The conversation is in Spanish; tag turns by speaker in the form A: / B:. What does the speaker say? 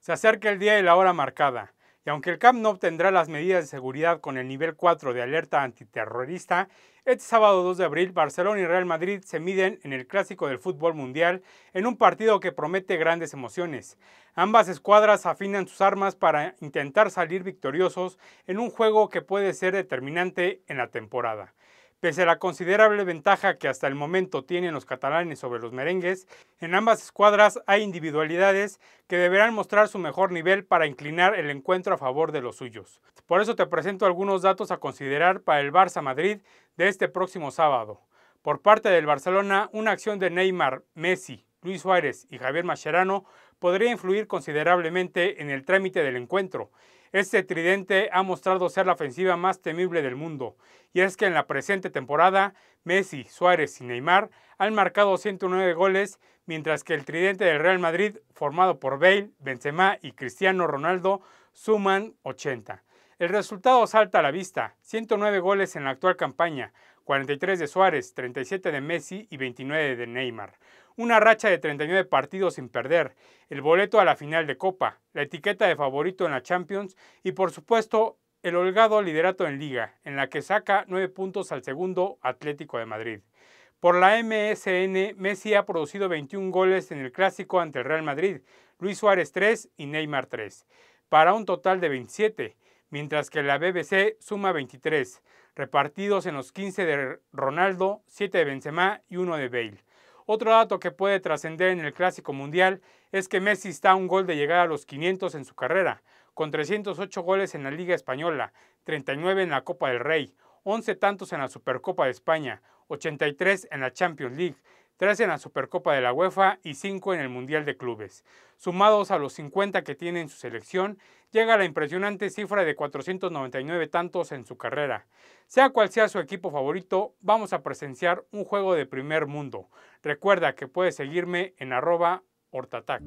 A: Se acerca el día y la hora marcada, y aunque el Camp no obtendrá las medidas de seguridad con el nivel 4 de alerta antiterrorista, este sábado 2 de abril Barcelona y Real Madrid se miden en el clásico del fútbol mundial en un partido que promete grandes emociones. Ambas escuadras afinan sus armas para intentar salir victoriosos en un juego que puede ser determinante en la temporada. Pese a la considerable ventaja que hasta el momento tienen los catalanes sobre los merengues, en ambas escuadras hay individualidades que deberán mostrar su mejor nivel para inclinar el encuentro a favor de los suyos. Por eso te presento algunos datos a considerar para el Barça Madrid de este próximo sábado. Por parte del Barcelona, una acción de Neymar, Messi, Luis Suárez y Javier Mascherano podría influir considerablemente en el trámite del encuentro este tridente ha mostrado ser la ofensiva más temible del mundo, y es que en la presente temporada, Messi, Suárez y Neymar han marcado 109 goles, mientras que el tridente del Real Madrid, formado por Bale, Benzema y Cristiano Ronaldo, suman 80. El resultado salta a la vista, 109 goles en la actual campaña, 43 de Suárez, 37 de Messi y 29 de Neymar una racha de 39 partidos sin perder, el boleto a la final de Copa, la etiqueta de favorito en la Champions y por supuesto el holgado liderato en liga, en la que saca 9 puntos al segundo Atlético de Madrid. Por la MSN, Messi ha producido 21 goles en el clásico ante el Real Madrid, Luis Suárez 3 y Neymar 3, para un total de 27, mientras que la BBC suma 23, repartidos en los 15 de Ronaldo, 7 de Benzema y 1 de Bale. Otro dato que puede trascender en el Clásico Mundial es que Messi está a un gol de llegar a los 500 en su carrera, con 308 goles en la Liga Española, 39 en la Copa del Rey, 11 tantos en la Supercopa de España, 83 en la Champions League, 3 en la Supercopa de la UEFA y 5 en el Mundial de Clubes. Sumados a los 50 que tiene en su selección, llega la impresionante cifra de 499 tantos en su carrera. Sea cual sea su equipo favorito, vamos a presenciar un juego de primer mundo. Recuerda que puedes seguirme en arroba hortatac.